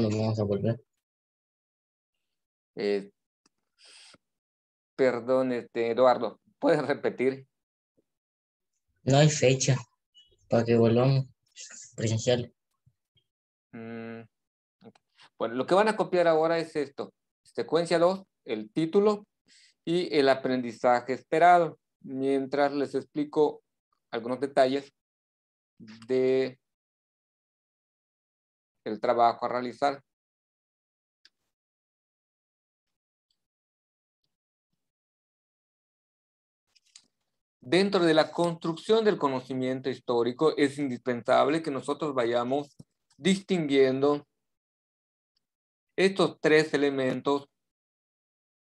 nos vamos a volver. Eh, perdón, este, Eduardo, ¿puedes repetir? No hay fecha para que volvamos presencial. Mm, bueno, lo que van a copiar ahora es esto. Secuencia 2, el título y el aprendizaje esperado. Mientras les explico algunos detalles de el trabajo a realizar. Dentro de la construcción del conocimiento histórico es indispensable que nosotros vayamos distinguiendo estos tres elementos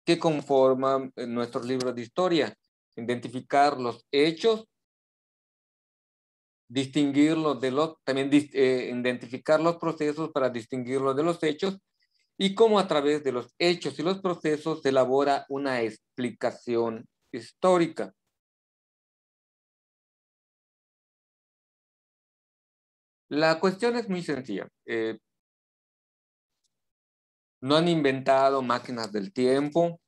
que conforman eh, nuestros libros de historia. Identificar los hechos, distinguirlos de los, también eh, identificar los procesos para distinguirlos de los hechos y cómo a través de los hechos y los procesos se elabora una explicación histórica. La cuestión es muy sencilla. Eh, no han inventado máquinas del tiempo,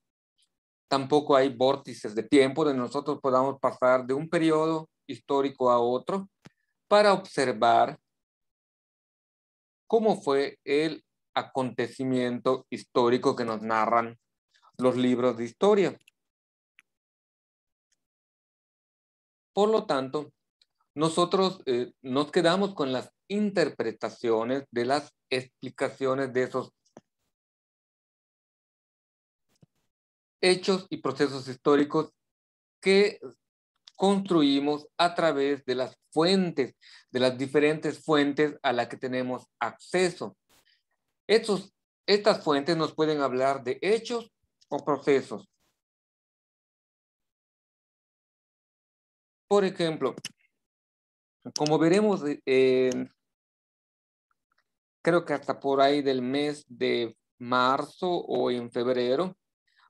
tampoco hay vórtices de tiempo donde nosotros podamos pasar de un periodo histórico a otro para observar cómo fue el acontecimiento histórico que nos narran los libros de historia. Por lo tanto, nosotros eh, nos quedamos con las interpretaciones de las explicaciones de esos hechos y procesos históricos que construimos a través de las fuentes, de las diferentes fuentes a las que tenemos acceso. estas fuentes nos pueden hablar de hechos o procesos. Por ejemplo, como veremos, eh, creo que hasta por ahí del mes de marzo o en febrero,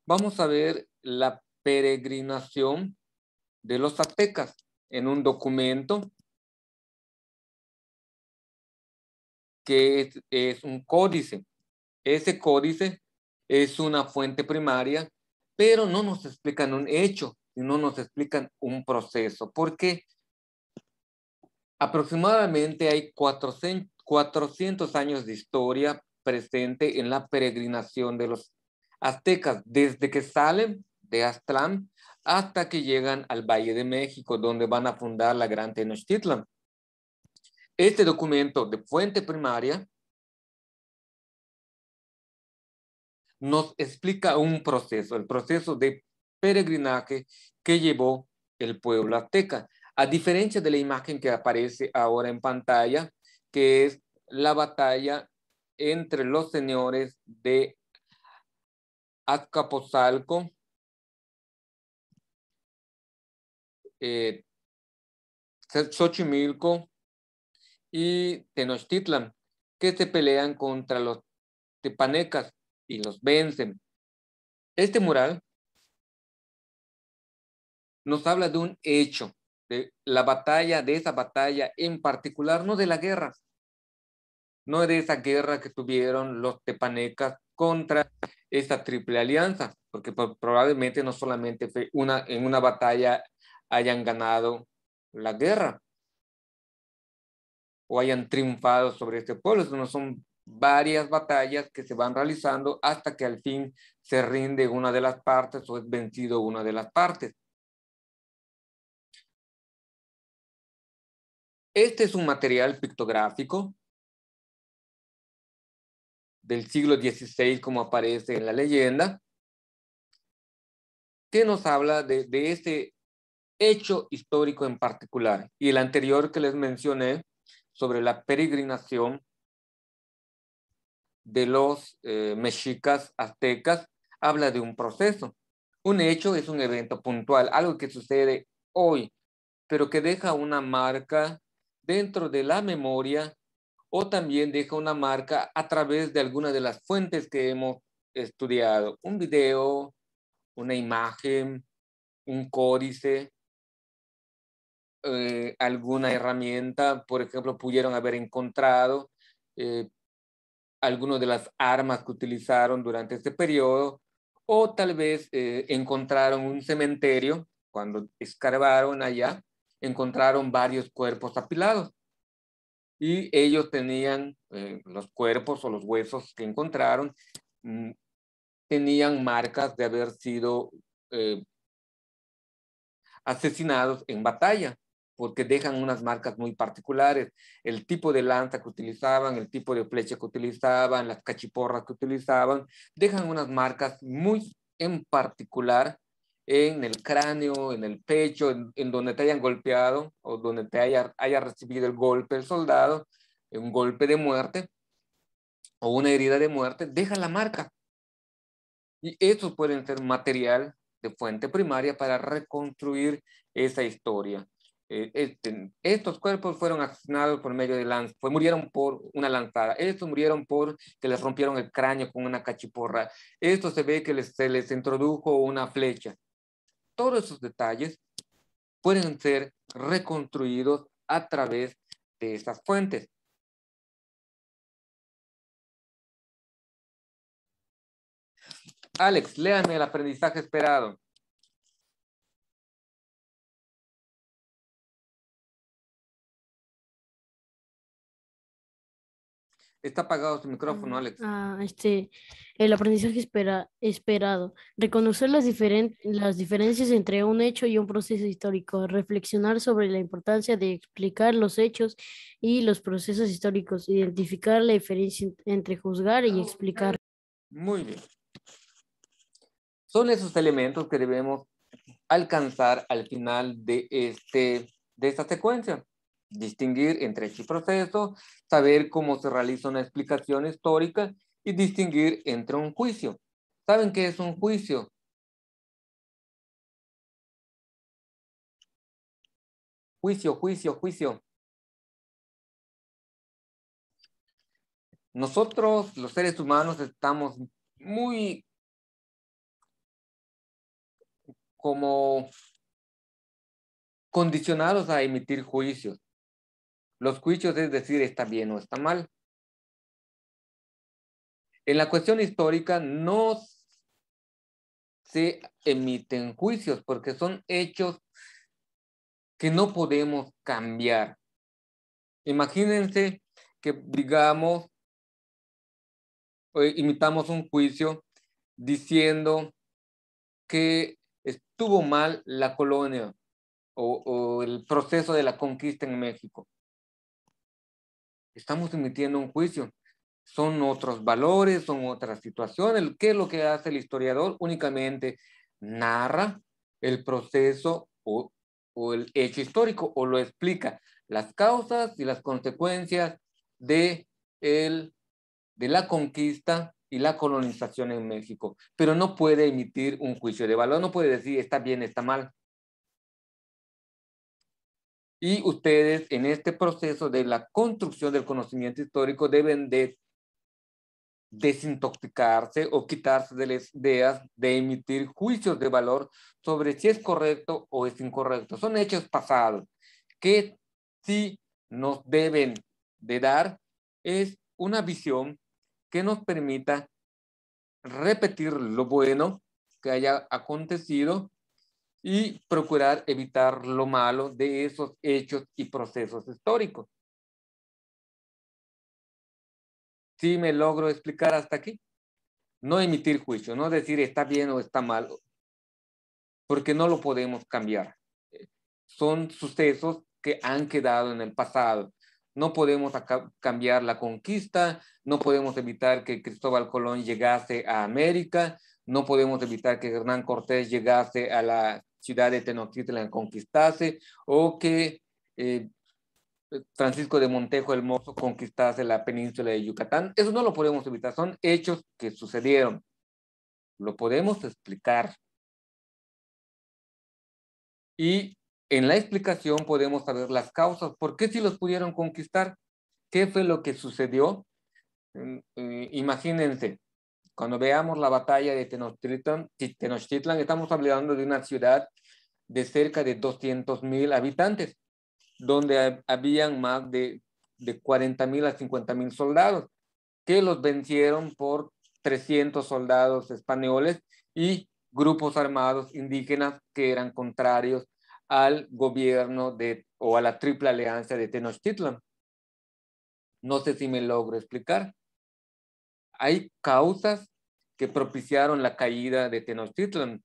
vamos a ver la peregrinación de los aztecas en un documento que es, un códice. Ese códice es una fuente primaria, pero no nos explican un hecho, sino nos explican un proceso. Porque aproximadamente hay 400, 400 años de historia presente en la peregrinación de los aztecas, desde que salen de Aztlán hasta que llegan al Valle de México, donde van a fundar la Gran Tenochtitlan. Este documento de fuente primaria nos explica un proceso, el proceso de peregrinaje que llevó el pueblo azteca. A diferencia de la imagen que aparece ahora en pantalla, que es la batalla entre los señores de Azcapotzalco Eh, Xochimilco y Tenochtitlan, que se pelean contra los tepanecas y los vencen. Este mural nos habla de un hecho, de la batalla, de esa batalla en particular, no de la guerra, no de esa guerra que tuvieron los tepanecas contra esa triple alianza, porque pues, probablemente no solamente fue una, en una batalla hayan ganado la guerra o hayan triunfado sobre este pueblo, son varias batallas que se van realizando hasta que al fin se rinde una de las partes o es vencido una de las partes. Este es un material pictográfico del siglo XVI, como aparece en la leyenda, que nos habla de, de este hecho histórico en particular y el anterior que les mencioné sobre la peregrinación de los eh, mexicas aztecas habla de un proceso. Un hecho es un evento puntual, algo que sucede hoy, pero que deja una marca dentro de la memoria o también deja una marca a través de alguna de las fuentes que hemos estudiado. Un video, una imagen, un códice, eh, alguna herramienta, por ejemplo, pudieron haber encontrado eh, algunas de las armas que utilizaron durante este periodo, o tal vez eh, encontraron un cementerio, cuando escarbaron allá, encontraron varios cuerpos apilados. Y ellos tenían eh, los cuerpos o los huesos que encontraron, mm, tenían marcas de haber sido asesinados en batalla porque dejan unas marcas muy particulares. El tipo de lanza que utilizaban, el tipo de flecha que utilizaban, las cachiporras que utilizaban, dejan unas marcas muy en particular en el cráneo, en el pecho, en, donde te hayan golpeado o donde te haya, haya recibido el golpe el soldado, un golpe de muerte o una herida de muerte, deja la marca. Y esos pueden ser material de fuente primaria para reconstruir esa historia. Eh, este, estos cuerpos fueron asesinados por medio de lanzas, murieron por una lanzada, estos murieron por que les rompieron el cráneo con una cachiporra, esto se ve que se les introdujo una flecha. Todos esos detalles pueden ser reconstruidos a través de estas fuentes. Alex, léame el aprendizaje esperado. Está apagado su micrófono, ah, Alex. Ah, este, el aprendizaje espera, esperado. Reconocer las, las diferencias entre un hecho y un proceso histórico. Reflexionar sobre la importancia de explicar los hechos y los procesos históricos. Identificar la diferencia entre juzgar y explicar. Muy bien. Son esos elementos que debemos alcanzar al final de, este, de esta secuencia distinguir entre hecho este y proceso, saber cómo se realiza una explicación histórica y distinguir entre un juicio. ¿Saben qué es un juicio? Juicio, juicio, juicio. Nosotros, los seres humanos, estamos muy como condicionados a emitir juicios los juicios, es decir, está bien o está mal. En la cuestión histórica no se emiten juicios porque son hechos que no podemos cambiar. Imagínense que, digamos, eh, imitamos un juicio diciendo que estuvo mal la colonia o, o el proceso de la conquista en México estamos emitiendo un juicio. Son otros valores, son otras situaciones. ¿Qué es lo que hace el historiador? Únicamente narra el proceso o, el hecho histórico o lo explica las causas y las consecuencias de, de la conquista y la colonización en México, pero no puede emitir un juicio de valor, no puede decir está bien, está mal, y ustedes en este proceso de la construcción del conocimiento histórico deben de desintoxicarse o quitarse de las ideas de emitir juicios de valor sobre si es correcto o es incorrecto. Son hechos pasados que si nos deben de dar es una visión que nos permita repetir lo bueno que haya acontecido y procurar evitar lo malo de esos hechos y procesos históricos. ¿Sí me logro explicar hasta aquí? No emitir juicio, no decir está bien o está mal, porque no lo podemos cambiar. Son sucesos que han quedado en el pasado. No podemos cambiar la conquista, no podemos evitar que Cristóbal Colón llegase a América, no podemos evitar que Hernán Cortés llegase a la ciudad de Tenochtitlan conquistase o que eh, Francisco de Montejo el Mozo conquistase la península de Yucatán. Eso no lo podemos evitar, son hechos que sucedieron. Lo podemos explicar. Y en la explicación podemos saber las causas. ¿Por qué si los pudieron conquistar? ¿Qué fue lo que sucedió? Mm, eh, imagínense, cuando veamos la batalla de Tenochtitlan, Tenochtitlan estamos hablando de una ciudad de cerca de 200.000 habitantes, donde habían más de, de a 50.000 soldados, que los vencieron por 300 soldados españoles y grupos armados indígenas que eran contrarios al gobierno de, o a la triple alianza de Tenochtitlan. No sé si me logro explicar hay causas que propiciaron la caída de Tenochtitlan.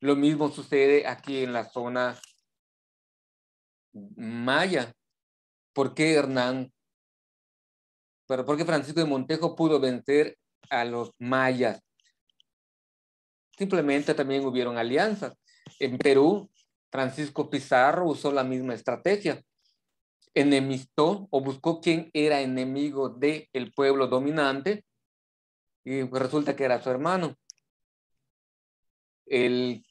Lo mismo sucede aquí en la zona maya. ¿Por qué Hernán? ¿Pero por qué Francisco de Montejo pudo vencer a los mayas? Simplemente también hubieron alianzas. En Perú, Francisco Pizarro usó la misma estrategia enemistó o buscó quién era enemigo del el pueblo dominante y resulta que era su hermano. El,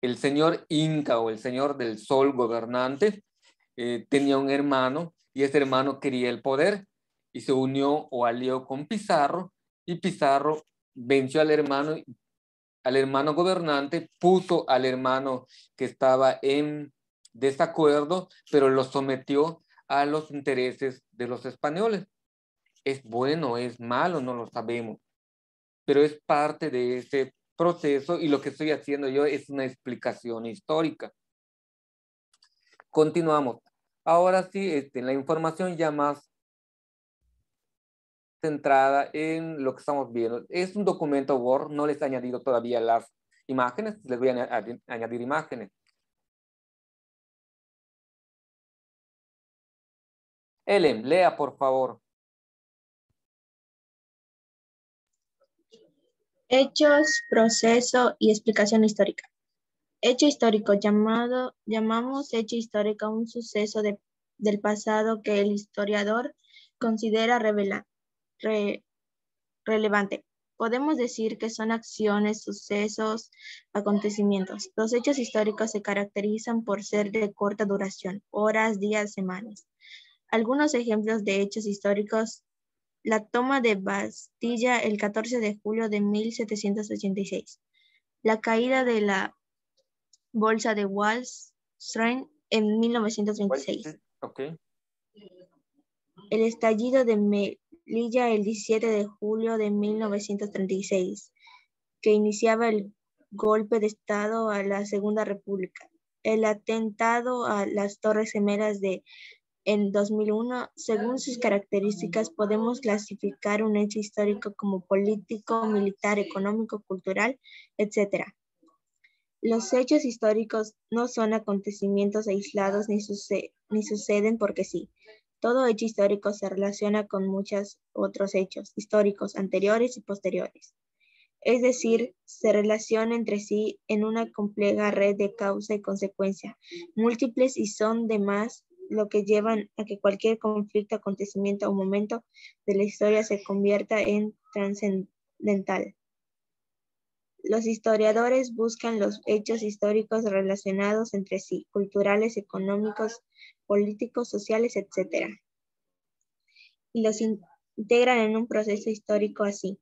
el señor Inca o el señor del sol gobernante eh, tenía un hermano y ese hermano quería el poder y se unió o alió con Pizarro y Pizarro venció al hermano al hermano gobernante, puso al hermano que estaba en desacuerdo, pero lo sometió a los intereses de los españoles. Es bueno, es malo, no lo sabemos, pero es parte de ese proceso y lo que estoy haciendo yo es una explicación histórica. Continuamos. Ahora sí, este, la información ya más centrada en lo que estamos viendo. Es un documento Word, no les he añadido todavía las imágenes, les voy a añadir imágenes. Ellen, lea por favor. Hechos, proceso y explicación histórica. Hecho histórico, llamado, llamamos hecho histórico un suceso del pasado que el historiador considera relevante. Podemos decir que son acciones, sucesos, acontecimientos. Los hechos históricos se caracterizan por ser de corta duración, horas, días, semanas, algunos ejemplos de hechos históricos. La toma de Bastilla el 14 de julio de 1786. La caída de la Bolsa de Wall Street en 1936. El estallido de Melilla el 17 de julio de 1936, que iniciaba el golpe de Estado a la Segunda República. El atentado a las Torres Gemelas de en 2001. Según sus características, podemos clasificar un hecho histórico como político, militar, económico, cultural, etc. Los hechos históricos no son acontecimientos aislados ni, suceden porque sí. Todo hecho histórico se relaciona con muchos otros hechos históricos anteriores y posteriores. Es decir, se relaciona entre sí en una compleja red de causa y consecuencia, múltiples y son de más lo que llevan a que cualquier conflicto, acontecimiento o momento de la historia se convierta en trascendental. Los historiadores buscan los hechos históricos relacionados entre sí, culturales, económicos, políticos, sociales, etc. Y los integran en un proceso histórico así.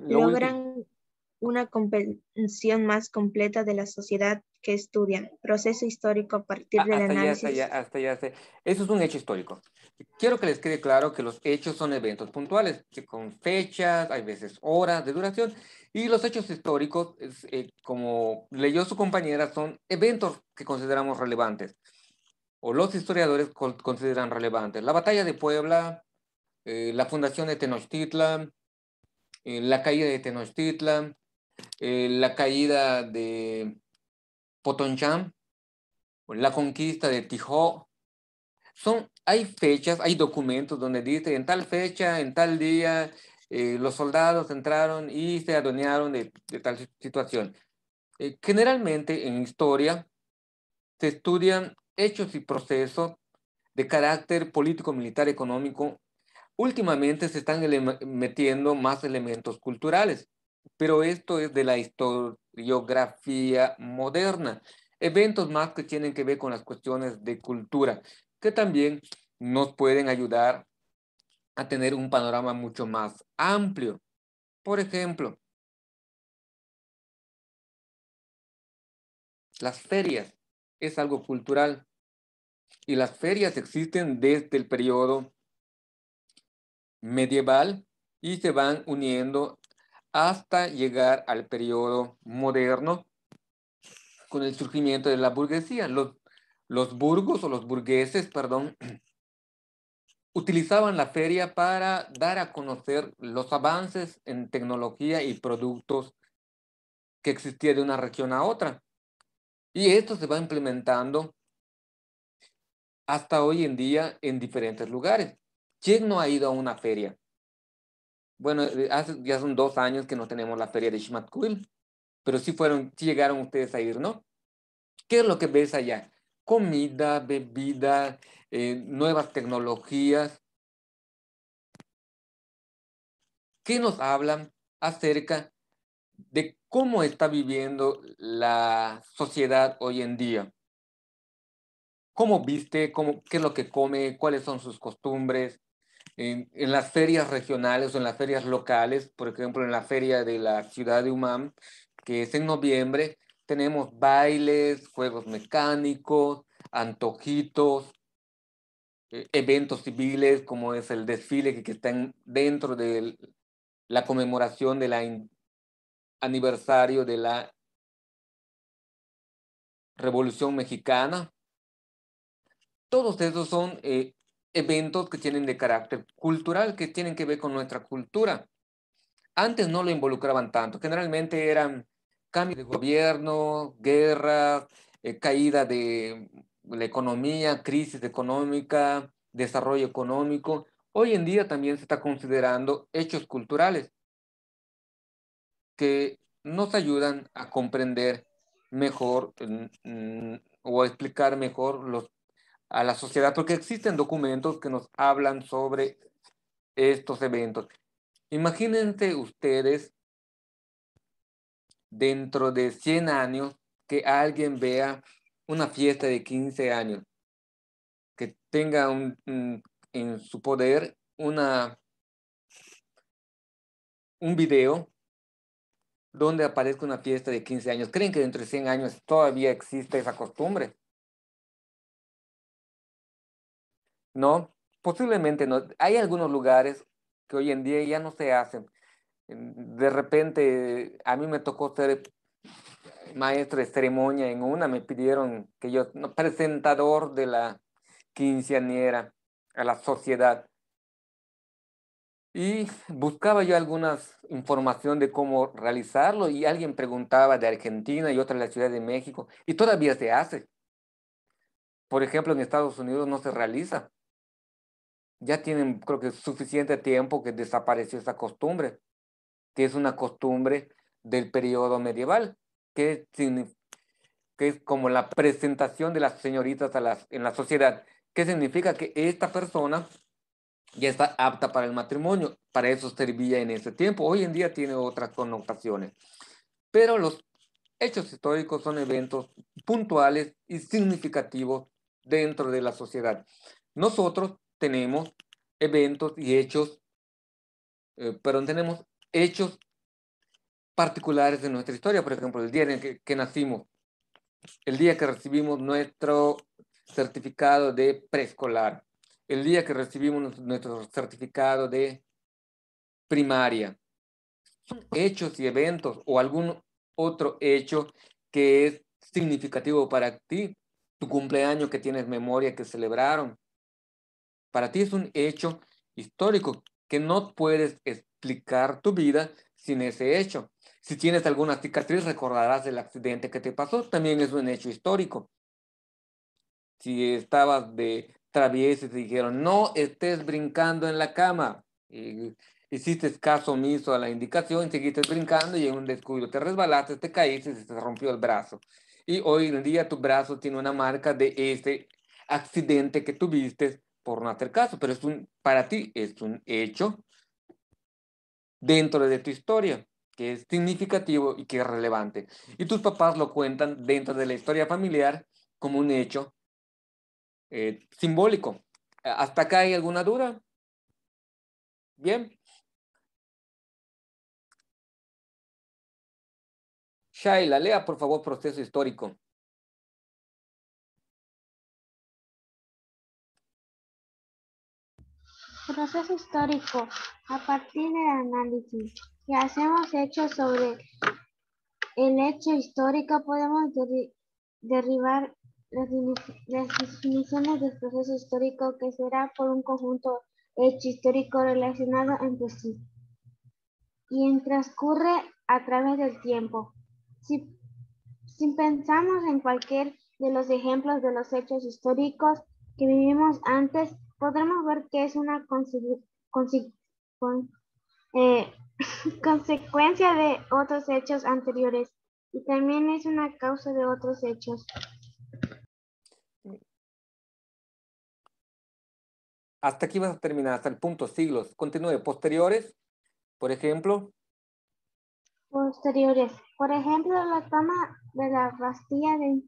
logran una comprensión más completa de la sociedad que estudian, proceso histórico a partir de ah, del hasta análisis. hasta ya, hasta ya, Eso es un hecho histórico. Quiero que les quede claro que los hechos son eventos puntuales, que con fechas, hay veces horas de duración, y los hechos históricos, eh, como leyó su compañera, son eventos que consideramos relevantes, o los historiadores consideran relevantes. La batalla de Puebla, eh, la fundación de Tenochtitlan, eh, la caída de Tenochtitlan, eh, la caída de Potonchán, la conquista de Tijó. Son, hay fechas, hay documentos donde dice en tal fecha, en tal día, eh, los soldados entraron y se adueñaron de, tal situación. generalmente en historia se estudian hechos y procesos de carácter político, militar, económico últimamente se están metiendo más elementos culturales, pero esto es de la historiografía moderna, eventos más que tienen que ver con las cuestiones de cultura, que también nos pueden ayudar a tener un panorama mucho más amplio. Por ejemplo, las ferias es algo cultural y las ferias existen desde el periodo medieval y se van uniendo hasta llegar al periodo moderno con el surgimiento de la burguesía. Los, los burgos o los burgueses, perdón, utilizaban la feria para dar a conocer los avances en tecnología y productos que existía de una región a otra. Y esto se va implementando hasta hoy en día en diferentes lugares. ¿Quién no ha ido a una feria? Bueno, eh, hace, ya son dos años que no tenemos la feria de Shimatkul, pero sí fueron, sí llegaron ustedes a ir, ¿no? ¿Qué es lo que ves allá? Comida, bebida, eh, nuevas tecnologías. ¿Qué nos hablan acerca de cómo está viviendo la sociedad hoy en día? ¿Cómo viste? Cómo, ¿Qué es lo que come? ¿Cuáles son sus costumbres? en, las ferias regionales o en las ferias locales, por ejemplo, en la feria de la ciudad de Humam, que es en noviembre, tenemos bailes, juegos mecánicos, antojitos, e, eventos civiles como es el desfile que, está dentro de la conmemoración del aniversario de la Revolución Mexicana. Todos esos son eh, eventos que tienen de carácter cultural, que tienen que ver con nuestra cultura. Antes no lo involucraban tanto, generalmente eran cambios de gobierno, guerras, eh, caída de la economía, crisis económica, desarrollo económico. Hoy en día también se está considerando hechos culturales que nos ayudan a comprender mejor mm, mm, o explicar mejor los a la sociedad, porque existen documentos que nos hablan sobre estos eventos. Imagínense ustedes dentro de 100 años que alguien vea una fiesta de 15 años, que tenga en su poder una, un video donde aparezca una fiesta de 15 años. ¿Creen que dentro de 100 años todavía existe esa costumbre? ¿no? Posiblemente no. Hay algunos lugares que hoy en día ya no se hacen. De repente, a mí me tocó ser maestro de ceremonia en una, me pidieron que yo, presentador de la quinceañera a la sociedad. Y buscaba yo algunas información de cómo realizarlo y alguien preguntaba de Argentina y otra de la Ciudad de México y todavía se hace. Por ejemplo, en Estados Unidos no se realiza ya tienen, creo que suficiente tiempo que desapareció esa costumbre, que es una costumbre del periodo medieval, que, que es como la presentación de las señoritas a las, en la sociedad, que significa que esta persona ya está apta para el matrimonio, para eso servía en ese tiempo, hoy en día tiene otras connotaciones, pero los hechos históricos son eventos puntuales y significativos dentro de la sociedad. Nosotros tenemos eventos y hechos, eh, perdón, tenemos hechos particulares de nuestra historia, por ejemplo, el día en el que, que nacimos, el día que recibimos nuestro certificado de preescolar, el día que recibimos nuestro certificado de primaria. Son hechos y eventos o algún otro hecho que es significativo para ti, tu cumpleaños que tienes memoria que celebraron, para ti es un hecho histórico que no puedes explicar tu vida sin ese hecho. Si tienes alguna cicatriz, recordarás el accidente que te pasó. También es un hecho histórico. Si estabas de travieses y te dijeron, no estés brincando en la cama, hiciste caso omiso a la indicación, seguiste brincando y en un descuido te resbalaste, te caíste y se te rompió el brazo. Y hoy en día tu brazo tiene una marca de ese accidente que tuviste por no hacer caso, pero es un, para ti es un hecho dentro de tu historia que es significativo y que es relevante. Y tus papás lo cuentan dentro de la historia familiar como un hecho eh, simbólico. Eh, ¿Hasta acá hay alguna duda? Bien. Shaila, lea por favor proceso histórico. proceso histórico a partir del análisis que hacemos hecho sobre el hecho histórico podemos derribar las, definiciones del proceso histórico que será por un conjunto hecho histórico relacionado entre sí y en transcurre a través del tiempo. Si, si pensamos en cualquier de los ejemplos de los hechos históricos que vivimos antes podremos ver que es una eh, consecuencia de otros hechos anteriores y también es una causa de otros hechos. Hasta aquí vas a terminar, hasta el punto siglos. Continúe, posteriores, por ejemplo. Posteriores. Por ejemplo, la toma de la Bastilla de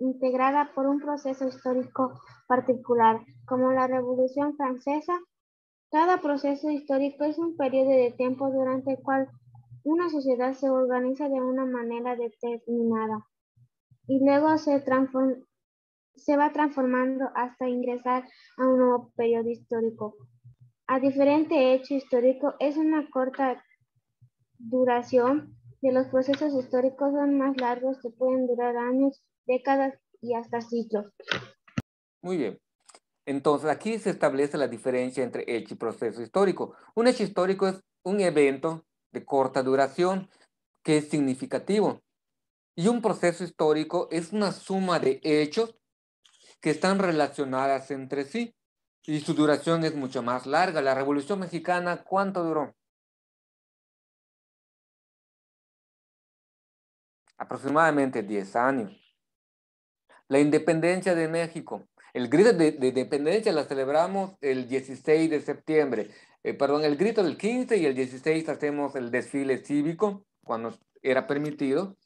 integrada por un proceso histórico particular, como la Revolución Francesa. Cada proceso histórico es un periodo de tiempo durante el cual una sociedad se organiza de una manera determinada y luego se, va transformando hasta ingresar a un nuevo periodo histórico. A diferente hecho histórico es una corta duración de los procesos históricos son más largos que pueden durar años décadas y hasta siglos. Muy bien. Entonces aquí se establece la diferencia entre hecho y proceso histórico. Un hecho histórico es un evento de corta duración que es significativo. Y un proceso histórico es una suma de hechos que están relacionadas entre sí. Y su duración es mucho más larga. La Revolución Mexicana, ¿cuánto duró? Aproximadamente 10 años la independencia de México. El grito de, independencia la celebramos el 16 de septiembre. Eh, perdón, el grito del 15 y el 16 hacemos el desfile cívico cuando era permitido.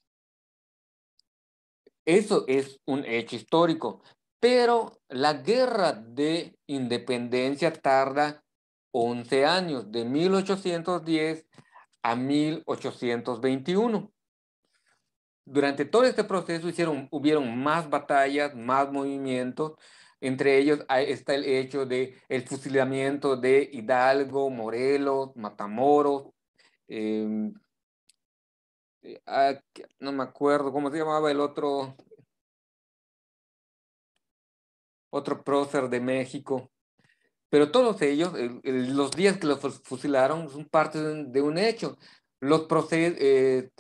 Eso es un hecho histórico, pero la guerra de independencia tarda 11 años, de 1810 a 1821 durante todo este proceso hicieron, hubieron más batallas, más movimientos, entre ellos ah, está el hecho de el fusilamiento de Hidalgo, Morelos, Matamoros, em, eh, ah, no me acuerdo cómo se llamaba el otro, otro prócer de México. Pero todos ellos, los días que los fusilaron, son parte de un hecho. Los procesos, eh,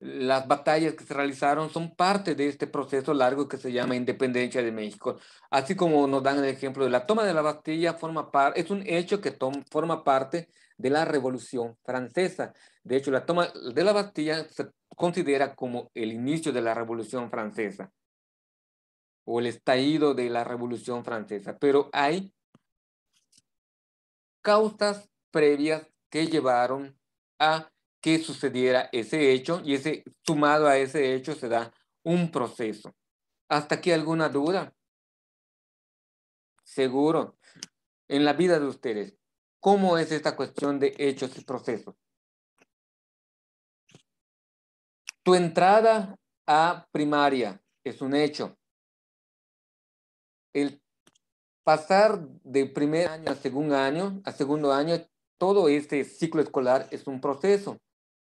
las batallas que se realizaron son parte de este proceso largo que se llama independencia de México. Así como nos dan el ejemplo de la toma de la Bastilla, forma es un hecho que forma parte de la Revolución Francesa. De hecho, la toma de la Bastilla se considera como el inicio de la Revolución Francesa o el estallido de la Revolución Francesa. Pero hay causas previas que llevaron a sucediera ese hecho y ese sumado a ese hecho se da un proceso. ¿Hasta aquí alguna duda? Seguro. En la vida de ustedes, ¿cómo es esta cuestión de hechos y procesos? Tu entrada a primaria es un hecho. El pasar de primer año a segundo año, a segundo año, todo este ciclo escolar es un proceso.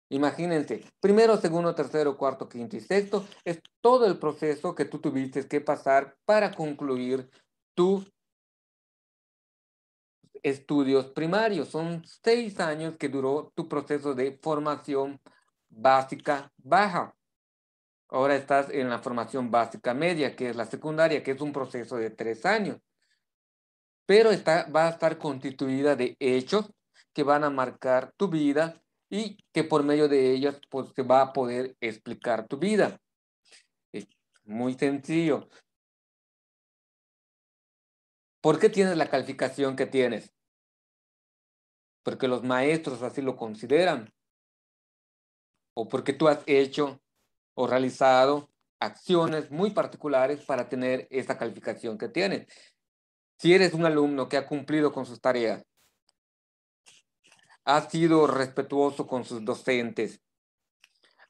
Imagínense, primero, segundo, tercero, cuarto, quinto y sexto, es todo el proceso que tú tuviste que pasar para concluir tus estudios primarios. Son seis años que duró tu proceso de formación básica baja. Ahora estás en la formación básica media, que es la secundaria, que es un proceso de tres años. Pero va a estar constituida de hechos que van a marcar tu vida y que por medio de ellas pues, se va a poder explicar tu vida. Es muy sencillo. ¿Por qué tienes la calificación que tienes? Porque los maestros así lo consideran. O porque tú has hecho o realizado acciones muy particulares para tener esa calificación que tienes. Si eres un alumno que ha cumplido con sus tareas, ha sido respetuoso con sus docentes,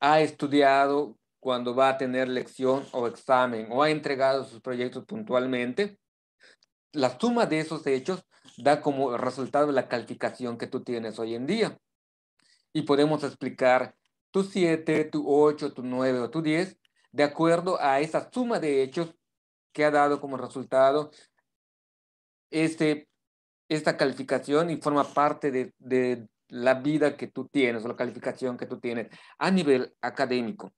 ha estudiado cuando va a tener lección o examen o ha entregado sus proyectos puntualmente, la suma de esos hechos da como resultado la calificación que tú tienes hoy en día. Y podemos explicar tu 7, tu 8, tu 9 o tu 10 de acuerdo a esa suma de hechos que ha dado como resultado este esta calificación y forma parte de, de la vida que tú tienes o la calificación que tú tienes a nivel académico.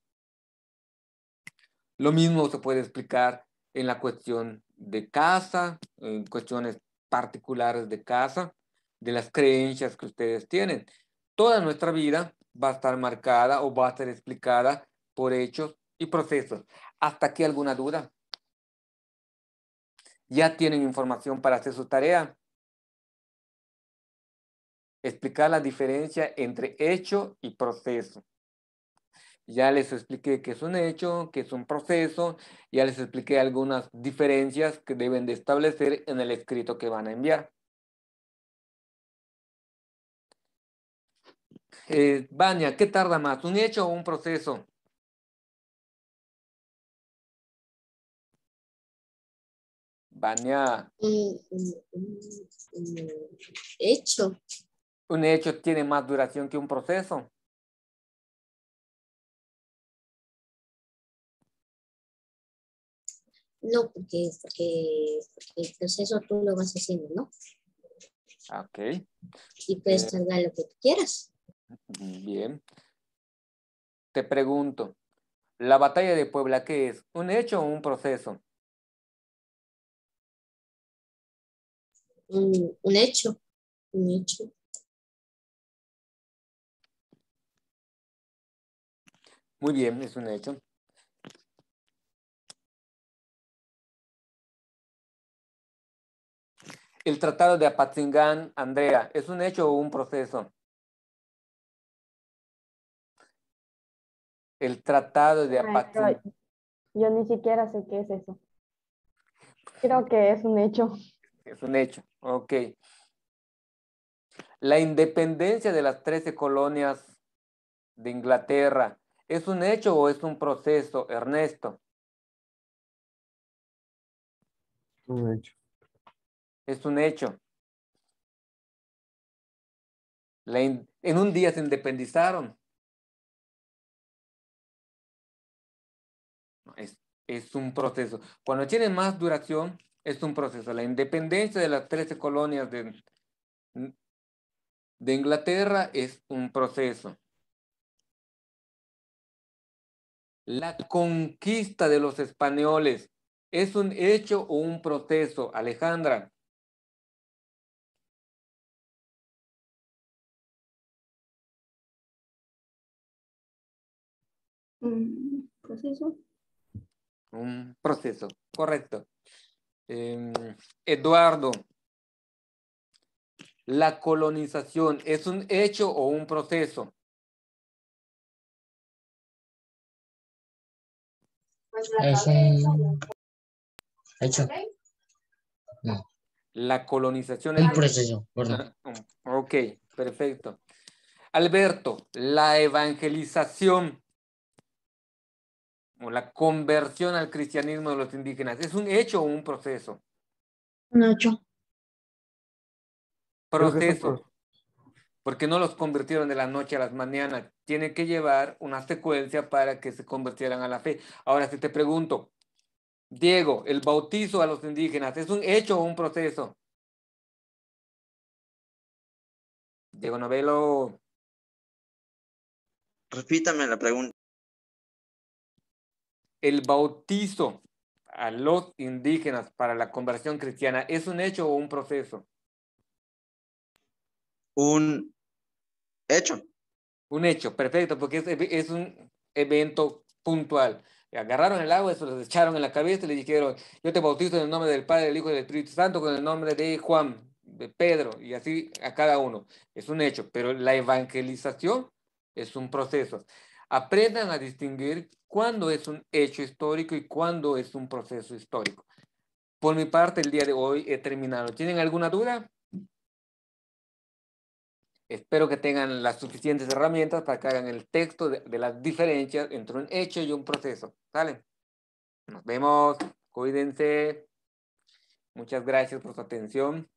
Lo mismo se puede explicar en la cuestión de casa, en cuestiones particulares de casa, de las creencias que ustedes tienen. Toda nuestra vida va a estar marcada o va a ser explicada por hechos y procesos. ¿Hasta aquí alguna duda? ¿Ya tienen información para hacer su tarea? explicar la diferencia entre hecho y proceso. Ya les expliqué qué es un hecho, qué es un proceso, ya les expliqué algunas diferencias que deben de establecer en el escrito que van a enviar. Eh, Vania, ¿qué tarda más, un hecho o un proceso? Vania. hecho un hecho tiene más duración que un proceso. No, porque, porque, el proceso tú lo vas haciendo, ¿no? Ah, ok. Y puedes tardar eh, lo que tú quieras. Bien. Te pregunto, ¿la batalla de Puebla qué es? ¿Un hecho o un proceso? un hecho, un hecho. Muy bien, es un hecho. El tratado de Apatzingán, Andrea, ¿es un hecho o un proceso? El tratado de Apatzingán. Yo ni siquiera sé qué es eso. Creo que es un hecho. Es un hecho, ok. La independencia de las 13 colonias de Inglaterra ¿Es un hecho o es un proceso, Ernesto? Un hecho. Es un hecho. en un día se independizaron. Es, un proceso. Cuando tiene más duración, es un proceso. La independencia de las 13 colonias de, de Inglaterra es un proceso. La conquista de los españoles es un hecho o un proceso, Alejandra. Un proceso. Un proceso, correcto. Em, Eduardo, ¿la colonización es un hecho o un proceso? Pues, es hecho. La colonización. un proceso, ah, um, Ok, perfecto. Alberto, la evangelización o la conversión al cristianismo de los indígenas, ¿es un hecho o un proceso? Un hecho. Proceso porque no los convirtieron de la noche a las mañanas. Tiene que llevar una secuencia para que se convirtieran a la fe. Ahora, si te pregunto, Diego, el bautizo a los indígenas, ¿es un hecho o un proceso? Diego Novelo. Repítame la pregunta. El bautizo a los indígenas para la conversión cristiana, ¿es un hecho o un proceso? Un hecho. Un hecho, perfecto, porque es, un evento puntual. Agarraron el agua, se los echaron en la cabeza y le dijeron, yo te bautizo en el nombre del Padre, del Hijo y del Espíritu Santo, con el nombre de Juan, de Pedro, y así a cada uno. Es un hecho, pero la evangelización es un proceso. Aprendan a distinguir cuándo es un hecho histórico y cuándo es un proceso histórico. Por mi parte, el día de hoy he terminado. ¿Tienen alguna duda? Espero que tengan las suficientes herramientas para que hagan el texto de, las diferencias entre un hecho y un proceso. ¿Sale? Nos vemos. Cuídense. Muchas gracias por su atención.